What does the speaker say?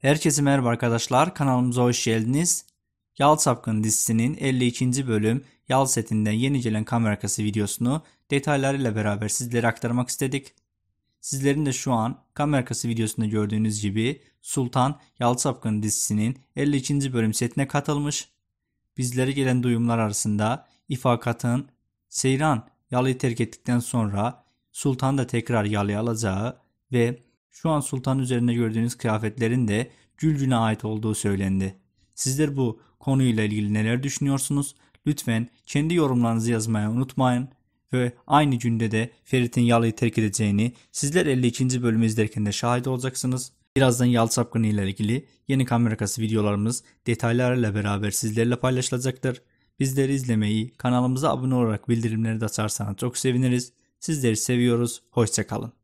Herkese merhaba arkadaşlar kanalımıza hoş geldiniz. Yal Sapkın dizisinin 52. bölüm Yal setinden yeni gelen kamera arkası videosunu detaylarıyla beraber sizlere aktarmak istedik. Sizlerin de şu an kamera arkası videosunda gördüğünüz gibi Sultan Yal Sapkın dizisinin 52. bölüm setine katılmış. Bizlere gelen duyumlar arasında İfakat'ın Seyran yalı terk ettikten sonra Sultan da tekrar yalı alacağı ve şu an sultan üzerinde gördüğünüz kıyafetlerin de Gülcün'e ait olduğu söylendi. Sizler bu konuyla ilgili neler düşünüyorsunuz? Lütfen kendi yorumlarınızı yazmayı unutmayın ve aynı günde de Ferit'in Yalı'yı terk edeceğini sizler 52. bölümü izlerken de şahit olacaksınız. Birazdan Yalı Sapkını ile ilgili yeni kamerakası videolarımız detaylarıyla beraber sizlerle paylaşılacaktır. Bizleri izlemeyi, kanalımıza abone olarak bildirimleri de açarsanız çok seviniriz. Sizleri seviyoruz, hoşçakalın.